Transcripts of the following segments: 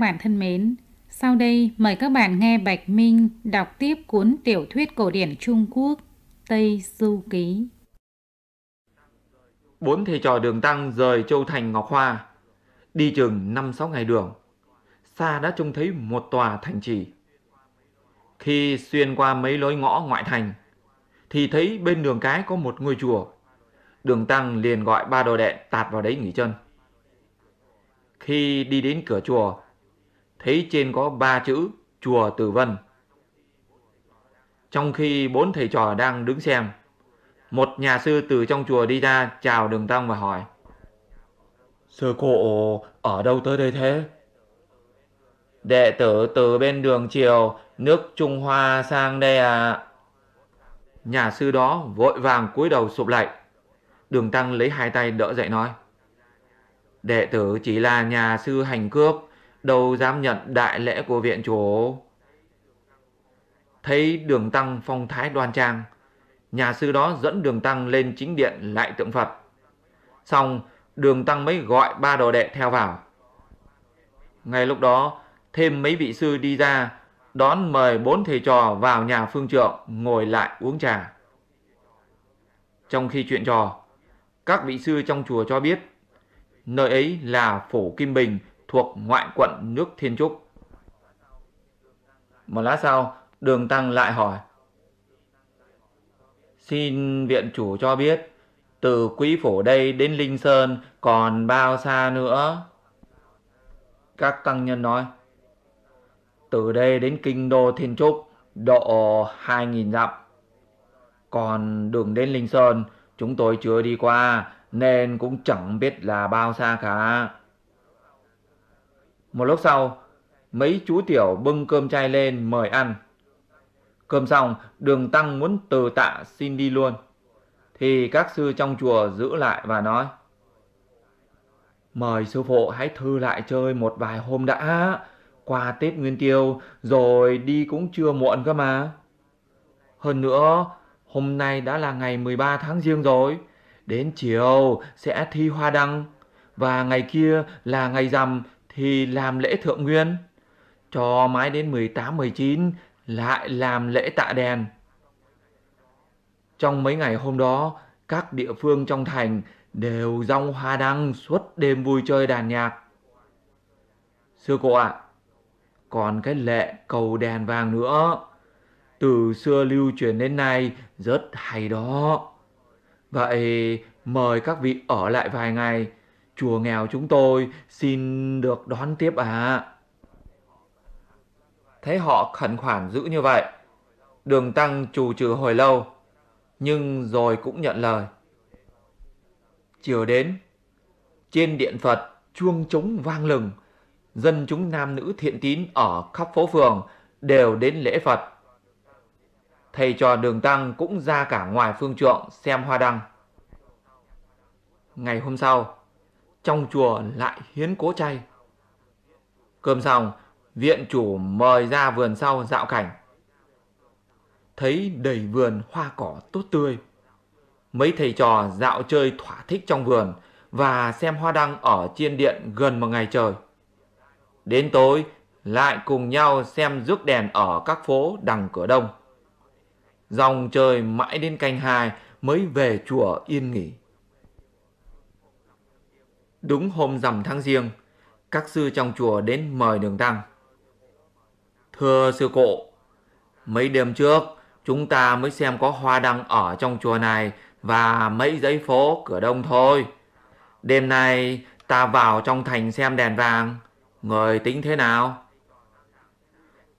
các bạn thân mến, sau đây mời các bạn nghe Bạch Minh đọc tiếp cuốn tiểu thuyết cổ điển Trung Quốc Tây Du Ký. Bốn thầy trò đường tăng rời Châu Thành Ngọc Hoa, đi chừng 5-6 ngày đường. Xa đã trông thấy một tòa thành trì. Khi xuyên qua mấy lối ngõ ngoại thành, thì thấy bên đường cái có một ngôi chùa. Đường tăng liền gọi ba đồ đệ tạt vào đấy nghỉ chân. Khi đi đến cửa chùa, thấy trên có ba chữ Chùa Tử Vân. Trong khi bốn thầy trò đang đứng xem, một nhà sư từ trong chùa đi ra chào Đường Tăng và hỏi. Sư cụ ở đâu tới đây thế? Đệ tử từ bên đường chiều nước Trung Hoa sang đây à. Nhà sư đó vội vàng cúi đầu sụp lại. Đường Tăng lấy hai tay đỡ dậy nói. Đệ tử chỉ là nhà sư hành cước đâu dám nhận đại lễ của viện chủ. Thấy đường tăng phong thái đoan trang, nhà sư đó dẫn đường tăng lên chính điện lại tượng Phật. Xong, đường tăng mới gọi ba đồ đệ theo vào. Ngay lúc đó, thêm mấy vị sư đi ra, đón mời bốn thầy trò vào nhà phương trượng ngồi lại uống trà. Trong khi chuyện trò, các vị sư trong chùa cho biết, nơi ấy là Phủ Kim Bình, thuộc ngoại quận nước Thiên Trúc. Một lát sau, đường tăng lại hỏi. Xin viện chủ cho biết, từ quý phổ đây đến Linh Sơn còn bao xa nữa? Các tăng nhân nói, từ đây đến kinh đô Thiên Trúc độ 2.000 dặm. Còn đường đến Linh Sơn chúng tôi chưa đi qua nên cũng chẳng biết là bao xa cả. Một lúc sau, mấy chú tiểu bưng cơm chay lên mời ăn. Cơm xong, đường tăng muốn từ tạ xin đi luôn. Thì các sư trong chùa giữ lại và nói. Mời sư phụ hãy thư lại chơi một vài hôm đã. Qua Tết Nguyên Tiêu rồi đi cũng chưa muộn cơ mà. Hơn nữa, hôm nay đã là ngày 13 tháng riêng rồi. Đến chiều sẽ thi hoa đăng. Và ngày kia là ngày rằm thì làm lễ thượng nguyên, cho mãi đến 18-19 lại làm lễ tạ đèn. Trong mấy ngày hôm đó, các địa phương trong thành đều rong hoa đăng suốt đêm vui chơi đàn nhạc. Sư cô ạ, à, còn cái lệ cầu đèn vàng nữa, từ xưa lưu truyền đến nay rất hay đó. Vậy mời các vị ở lại vài ngày chùa nghèo chúng tôi xin được đón tiếp ạ. À. Thấy họ khẩn khoản giữ như vậy, đường tăng trù trừ hồi lâu, nhưng rồi cũng nhận lời. Chiều đến, trên điện Phật chuông trống vang lừng, dân chúng nam nữ thiện tín ở khắp phố phường đều đến lễ Phật. Thầy trò đường tăng cũng ra cả ngoài phương trượng xem hoa đăng. Ngày hôm sau, trong chùa lại hiến cố chay. Cơm xong, viện chủ mời ra vườn sau dạo cảnh. Thấy đầy vườn hoa cỏ tốt tươi. Mấy thầy trò dạo chơi thỏa thích trong vườn và xem hoa đăng ở chiên điện gần một ngày trời. Đến tối, lại cùng nhau xem rước đèn ở các phố đằng cửa đông. Dòng trời mãi đến canh hai mới về chùa yên nghỉ. Đúng hôm rằm tháng riêng, các sư trong chùa đến mời đường tăng. Thưa sư cộ, mấy đêm trước chúng ta mới xem có hoa đăng ở trong chùa này và mấy giấy phố cửa đông thôi. Đêm nay ta vào trong thành xem đèn vàng, người tính thế nào?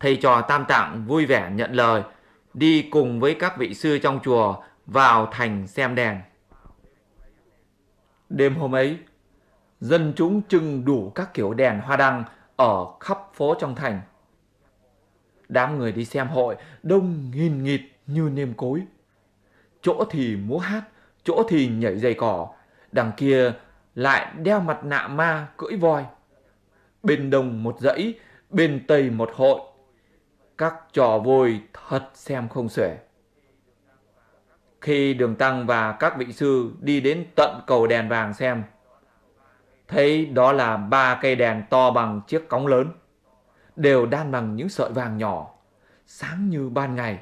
Thầy trò tam tạng vui vẻ nhận lời, đi cùng với các vị sư trong chùa vào thành xem đèn. Đêm hôm ấy, dân chúng trưng đủ các kiểu đèn hoa đăng ở khắp phố trong thành. Đám người đi xem hội đông nghìn nghịt như nêm cối. Chỗ thì múa hát, chỗ thì nhảy dây cỏ, đằng kia lại đeo mặt nạ ma cưỡi voi. Bên đông một dãy, bên tây một hội. Các trò vôi thật xem không xuể. Khi đường tăng và các vị sư đi đến tận cầu đèn vàng xem, thấy đó là ba cây đèn to bằng chiếc cống lớn, đều đan bằng những sợi vàng nhỏ, sáng như ban ngày.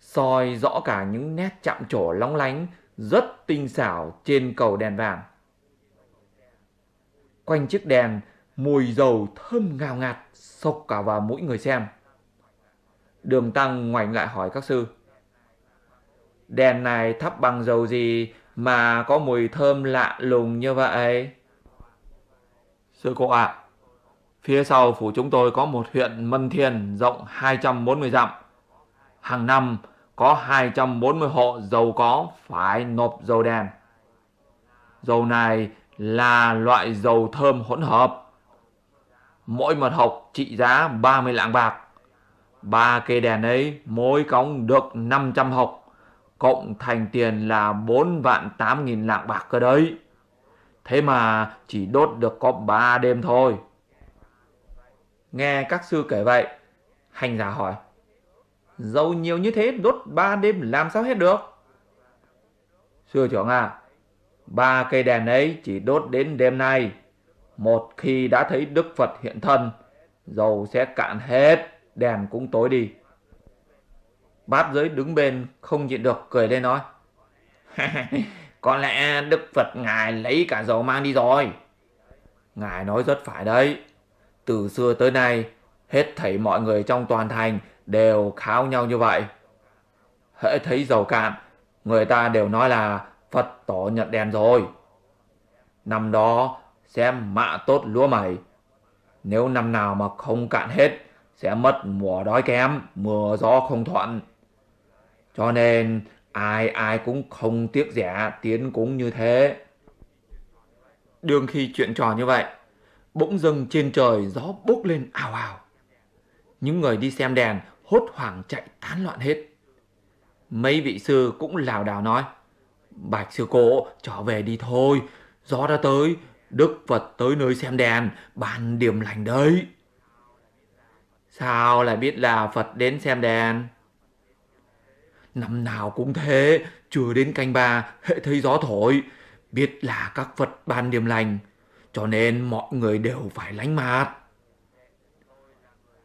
soi rõ cả những nét chạm trổ lóng lánh rất tinh xảo trên cầu đèn vàng. Quanh chiếc đèn, mùi dầu thơm ngào ngạt sộc cả vào mũi người xem. Đường Tăng ngoảnh lại hỏi các sư. Đèn này thắp bằng dầu gì mà có mùi thơm lạ lùng như vậy? Sư cô ạ, à, phía sau phủ chúng tôi có một huyện Mân Thiên rộng 240 dặm. Hàng năm có 240 hộ giàu có phải nộp dầu đèn. Dầu này là loại dầu thơm hỗn hợp. Mỗi mật hộc trị giá 30 lạng bạc. Ba cây đèn ấy mỗi cống được 500 hộc, cộng thành tiền là 4 vạn 8 nghìn lạng bạc cơ đấy. Thế mà chỉ đốt được có ba đêm thôi. Nghe các sư kể vậy, hành giả hỏi. Dầu nhiều như thế đốt ba đêm làm sao hết được? Sư trưởng à, ba cây đèn ấy chỉ đốt đến đêm nay. Một khi đã thấy Đức Phật hiện thân, dầu sẽ cạn hết, đèn cũng tối đi. Bát giới đứng bên không nhịn được cười lên nói. Có lẽ Đức Phật Ngài lấy cả dầu mang đi rồi. Ngài nói rất phải đấy. Từ xưa tới nay, hết thảy mọi người trong toàn thành đều kháo nhau như vậy. Hễ thấy dầu cạn, người ta đều nói là Phật tổ nhận đèn rồi. Năm đó xem mạ tốt lúa mày. Nếu năm nào mà không cạn hết, sẽ mất mùa đói kém, mưa gió không thuận. Cho nên ai ai cũng không tiếc rẻ tiến cũng như thế. Đương khi chuyện trò như vậy, bỗng dưng trên trời gió bốc lên ào ào. Những người đi xem đèn hốt hoảng chạy tán loạn hết. Mấy vị sư cũng lảo đảo nói, Bạch sư cô trở về đi thôi, gió đã tới, Đức Phật tới nơi xem đèn, bàn điểm lành đấy. Sao lại biết là Phật đến xem đèn? Năm nào cũng thế, chưa đến canh ba hệ thấy gió thổi, biết là các Phật ban điềm lành, cho nên mọi người đều phải lánh mặt.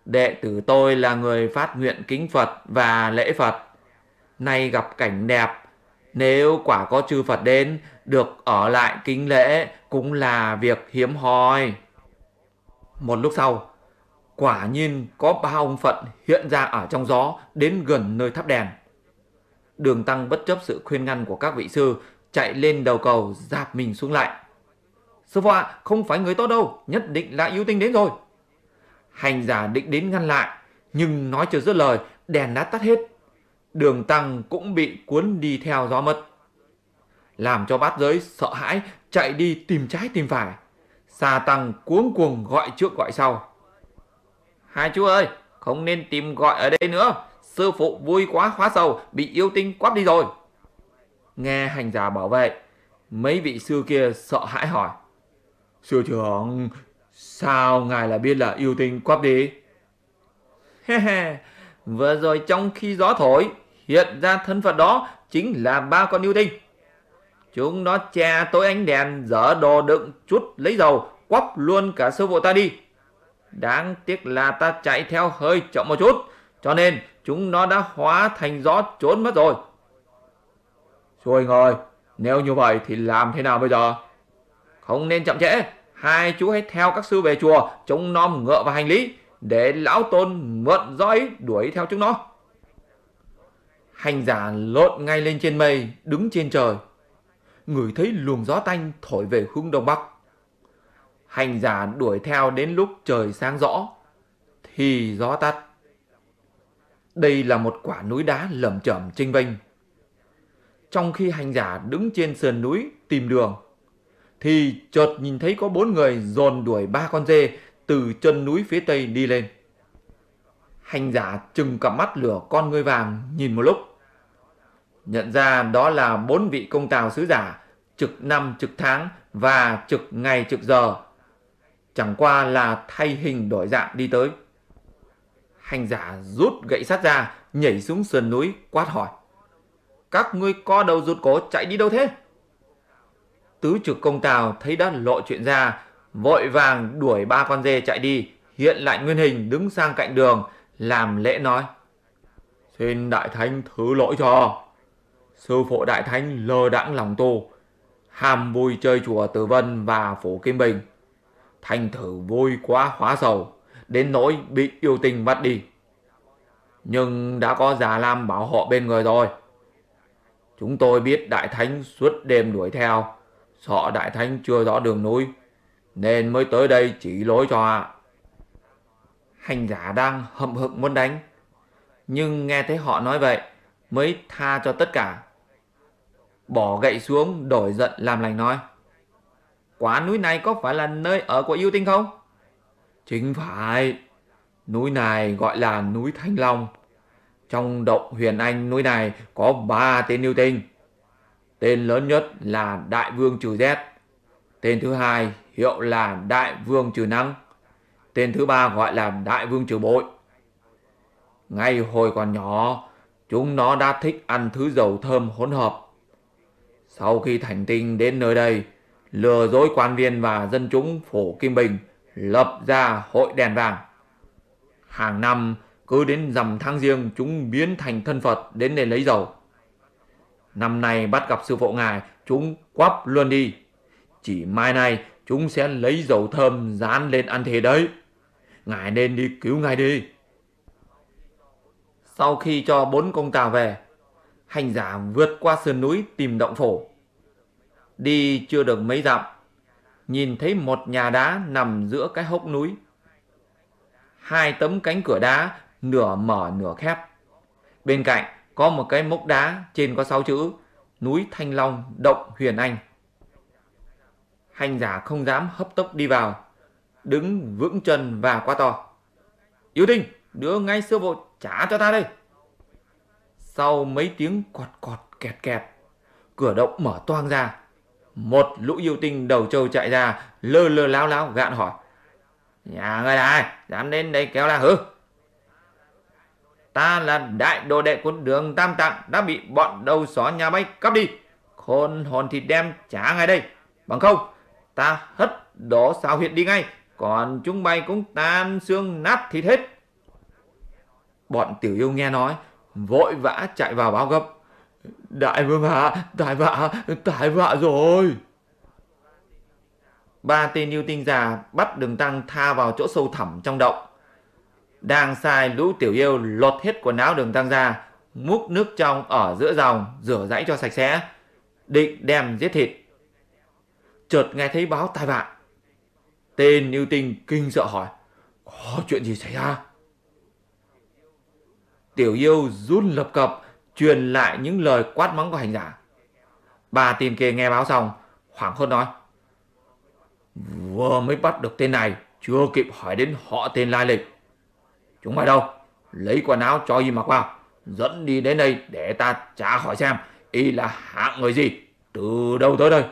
Đệ tử tôi là người phát nguyện kính Phật và lễ Phật. Nay gặp cảnh đẹp, nếu quả có chư Phật đến, được ở lại kính lễ cũng là việc hiếm hoi. Một lúc sau, quả nhiên có ba ông Phật hiện ra ở trong gió đến gần nơi tháp đèn đường tăng bất chấp sự khuyên ngăn của các vị sư, chạy lên đầu cầu dạp mình xuống lại. Sư phụ ạ, à, không phải người tốt đâu, nhất định là yêu tinh đến rồi. Hành giả định đến ngăn lại, nhưng nói chưa dứt lời, đèn đã tắt hết. Đường tăng cũng bị cuốn đi theo gió mất. Làm cho bát giới sợ hãi, chạy đi tìm trái tìm phải. Xà tăng cuống cuồng gọi trước gọi sau. Hai chú ơi, không nên tìm gọi ở đây nữa sư phụ vui quá hóa sầu, bị yêu tinh quắp đi rồi. Nghe hành giả bảo vệ, mấy vị sư kia sợ hãi hỏi. Sư trưởng, sao ngài lại biết là yêu tinh quắp đi? he he vừa rồi trong khi gió thổi, hiện ra thân phận đó chính là ba con yêu tinh. Chúng nó che tối ánh đèn, dở đồ đựng chút lấy dầu, quắp luôn cả sư phụ ta đi. Đáng tiếc là ta chạy theo hơi chậm một chút, cho nên chúng nó đã hóa thành gió trốn mất rồi. Rồi ngồi, nếu như vậy thì làm thế nào bây giờ? Không nên chậm trễ, hai chú hãy theo các sư về chùa, chúng nó ngựa và hành lý, để lão tôn mượn roi đuổi theo chúng nó. Hành giả lộn ngay lên trên mây, đứng trên trời. Người thấy luồng gió tanh thổi về hướng đông bắc. Hành giả đuổi theo đến lúc trời sáng rõ, thì gió tắt. Đây là một quả núi đá lởm chởm trinh vinh. Trong khi hành giả đứng trên sườn núi tìm đường, thì chợt nhìn thấy có bốn người dồn đuổi ba con dê từ chân núi phía tây đi lên. Hành giả chừng cặp mắt lửa con ngươi vàng nhìn một lúc. Nhận ra đó là bốn vị công tào sứ giả, trực năm trực tháng và trực ngày trực giờ. Chẳng qua là thay hình đổi dạng đi tới hành giả rút gậy sắt ra, nhảy xuống sườn núi, quát hỏi. Các ngươi co đầu rụt cổ chạy đi đâu thế? Tứ trực công tào thấy đã lộ chuyện ra, vội vàng đuổi ba con dê chạy đi, hiện lại nguyên hình đứng sang cạnh đường, làm lễ nói. Xin Đại Thánh thứ lỗi cho. Sư phụ Đại Thánh lơ đãng lòng tu, hàm vui chơi chùa Tử Vân và Phủ Kim Bình. Thành thử vui quá hóa sầu, đến nỗi bị yêu tình bắt đi. Nhưng đã có giả lam bảo họ bên người rồi. Chúng tôi biết Đại Thánh suốt đêm đuổi theo, sợ Đại Thánh chưa rõ đường núi, nên mới tới đây chỉ lối cho ạ. Hành giả đang hậm hực muốn đánh, nhưng nghe thấy họ nói vậy mới tha cho tất cả. Bỏ gậy xuống, đổi giận làm lành nói. Quả núi này có phải là nơi ở của yêu tinh không? Chính phải, núi này gọi là núi Thanh Long. Trong động huyền anh núi này có ba tên yêu tinh. Tên lớn nhất là Đại Vương Trừ Rét. Tên thứ hai hiệu là Đại Vương Trừ Nắng. Tên thứ ba gọi là Đại Vương Trừ Bội. Ngay hồi còn nhỏ, chúng nó đã thích ăn thứ dầu thơm hỗn hợp. Sau khi thành tinh đến nơi đây, lừa dối quan viên và dân chúng phổ Kim Bình – lập ra hội đèn vàng. Hàng năm cứ đến rằm tháng riêng chúng biến thành thân Phật đến để lấy dầu. Năm nay bắt gặp sư phụ ngài chúng quắp luôn đi. Chỉ mai này chúng sẽ lấy dầu thơm dán lên ăn thế đấy. Ngài nên đi cứu ngài đi. Sau khi cho bốn công tà về, hành giả vượt qua sườn núi tìm động phổ. Đi chưa được mấy dặm, nhìn thấy một nhà đá nằm giữa cái hốc núi. Hai tấm cánh cửa đá nửa mở nửa khép. Bên cạnh có một cái mốc đá trên có sáu chữ Núi Thanh Long Động Huyền Anh. Hành giả không dám hấp tốc đi vào, đứng vững chân và qua to. Yếu tinh, đưa ngay sư bộ trả cho ta đây. Sau mấy tiếng cọt cọt kẹt kẹt, cửa động mở toang ra một lũ yêu tinh đầu trâu chạy ra lơ lơ láo láo gạn hỏi nhà người là ai dám đến đây kéo la hử ta là đại đồ đệ của đường tam tạng đã bị bọn đầu xó nhà máy cắp đi khôn hồn thì đem trả ngay đây bằng không ta hất đổ sao huyệt đi ngay còn chúng bay cũng tan xương nát thịt hết bọn tiểu yêu nghe nói vội vã chạy vào báo gấp Đại vương hạ, tại vạ, đại vạ rồi. Ba tên yêu tinh già bắt đường tăng tha vào chỗ sâu thẳm trong động. Đang sai lũ tiểu yêu lột hết quần áo đường tăng ra, múc nước trong ở giữa dòng, rửa rãy cho sạch sẽ. Định đem giết thịt. Chợt nghe thấy báo tai vạ. Tên yêu tinh kinh sợ hỏi, có chuyện gì xảy ra? Tiểu yêu run lập cập, truyền lại những lời quát mắng của hành giả. Bà tìm kề nghe báo xong, hoảng hốt nói. Vừa mới bắt được tên này, chưa kịp hỏi đến họ tên lai lịch. Chúng mày đâu? Lấy quần áo cho y mặc vào, dẫn đi đến đây để ta trả hỏi xem y là hạng người gì, từ đâu tới đây.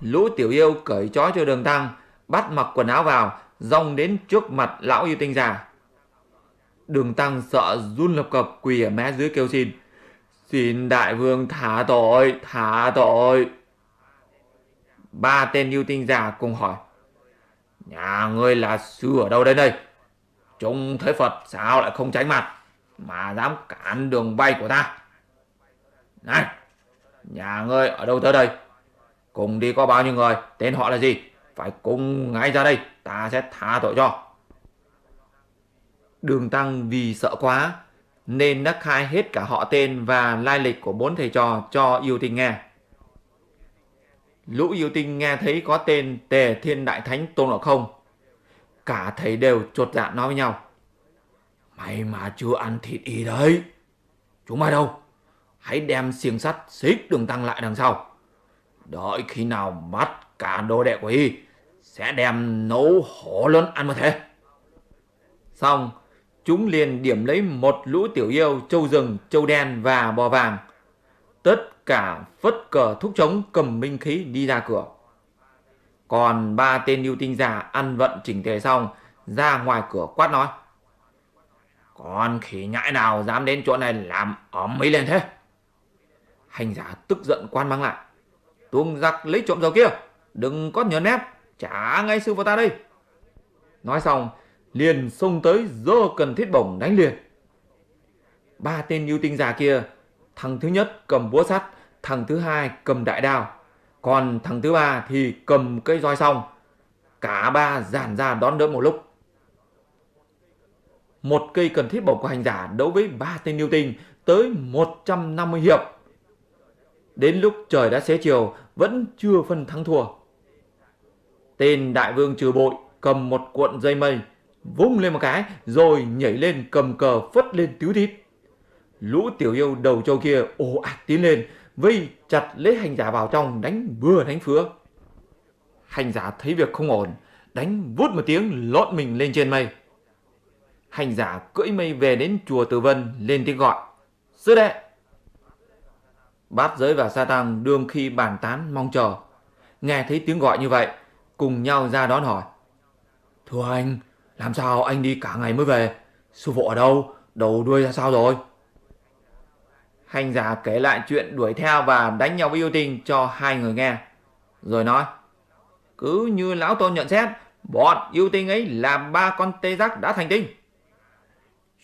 Lũ tiểu yêu cởi trói cho đường tăng, bắt mặc quần áo vào, rong đến trước mặt lão yêu tinh già. Đường tăng sợ run lập cập quỳ ở mé dưới kêu xin. Xin đại vương thả tội, thả tội. Ba tên yêu tinh già cùng hỏi. Nhà ngươi là sư ở đâu đến đây? Chúng thấy Phật sao lại không tránh mặt mà dám cản đường bay của ta? Này, nhà ngươi ở đâu tới đây? Cùng đi có bao nhiêu người, tên họ là gì? Phải cùng ngay ra đây, ta sẽ tha tội cho. Đường Tăng vì sợ quá, nên đã khai hết cả họ tên và lai lịch của bốn thầy trò cho yêu tinh nghe. Lũ yêu tinh nghe thấy có tên Tề Thiên Đại Thánh Tôn Ngộ Không. Cả thầy đều chột dạ nói với nhau. Mày mà chưa ăn thịt y đấy. Chúng mày đâu? Hãy đem xiềng sắt xích đường tăng lại đằng sau. Đợi khi nào bắt cả đồ đệ của y sẽ đem nấu hổ lớn ăn mà thế. Xong, chúng liền điểm lấy một lũ tiểu yêu châu rừng, châu đen và bò vàng. Tất cả phất cờ thúc trống cầm minh khí đi ra cửa. Còn ba tên yêu tinh giả ăn vận chỉnh tề xong, ra ngoài cửa quát nói. Còn khỉ nhãi nào dám đến chỗ này làm ấm mấy lên thế? Hành giả tức giận quan mang lại. Tuông giặc lấy trộm dầu kia, đừng có nhớ nép, trả ngay sư vào ta đây. Nói xong, liền xông tới dơ cần thiết bổng đánh liền. Ba tên yêu tinh già kia, thằng thứ nhất cầm búa sắt, thằng thứ hai cầm đại đao, còn thằng thứ ba thì cầm cây roi xong. Cả ba giản ra đón đỡ một lúc. Một cây cần thiết bổng của hành giả đấu với ba tên yêu tinh tới 150 hiệp. Đến lúc trời đã xế chiều vẫn chưa phân thắng thua. Tên đại vương trừ bội cầm một cuộn dây mây vung lên một cái rồi nhảy lên cầm cờ phất lên tíu thít. Lũ tiểu yêu đầu trâu kia ồ ạt tiến lên, vây chặt lấy hành giả vào trong đánh vừa đánh phứa. Hành giả thấy việc không ổn, đánh vút một tiếng lộn mình lên trên mây. Hành giả cưỡi mây về đến chùa Tử Vân lên tiếng gọi. Sư đệ! Bát giới và sa tăng đương khi bàn tán mong chờ. Nghe thấy tiếng gọi như vậy, cùng nhau ra đón hỏi. Thưa anh, làm sao anh đi cả ngày mới về? Sư phụ ở đâu? Đầu đuôi ra sao rồi? Hành giả kể lại chuyện đuổi theo và đánh nhau với yêu tình cho hai người nghe. Rồi nói, cứ như lão tôn nhận xét, bọn yêu tinh ấy là ba con tê giác đã thành tinh.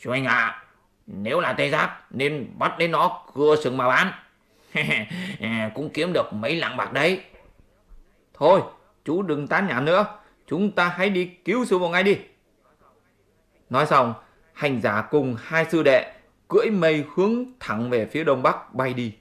Chú anh ạ, à, nếu là tê giác nên bắt đến nó cưa sừng mà bán. Cũng kiếm được mấy lạng bạc đấy. Thôi, chú đừng tán nhảm nữa, chúng ta hãy đi cứu sư phụ ngay đi. Nói xong, hành giả cùng hai sư đệ cưỡi mây hướng thẳng về phía đông bắc bay đi.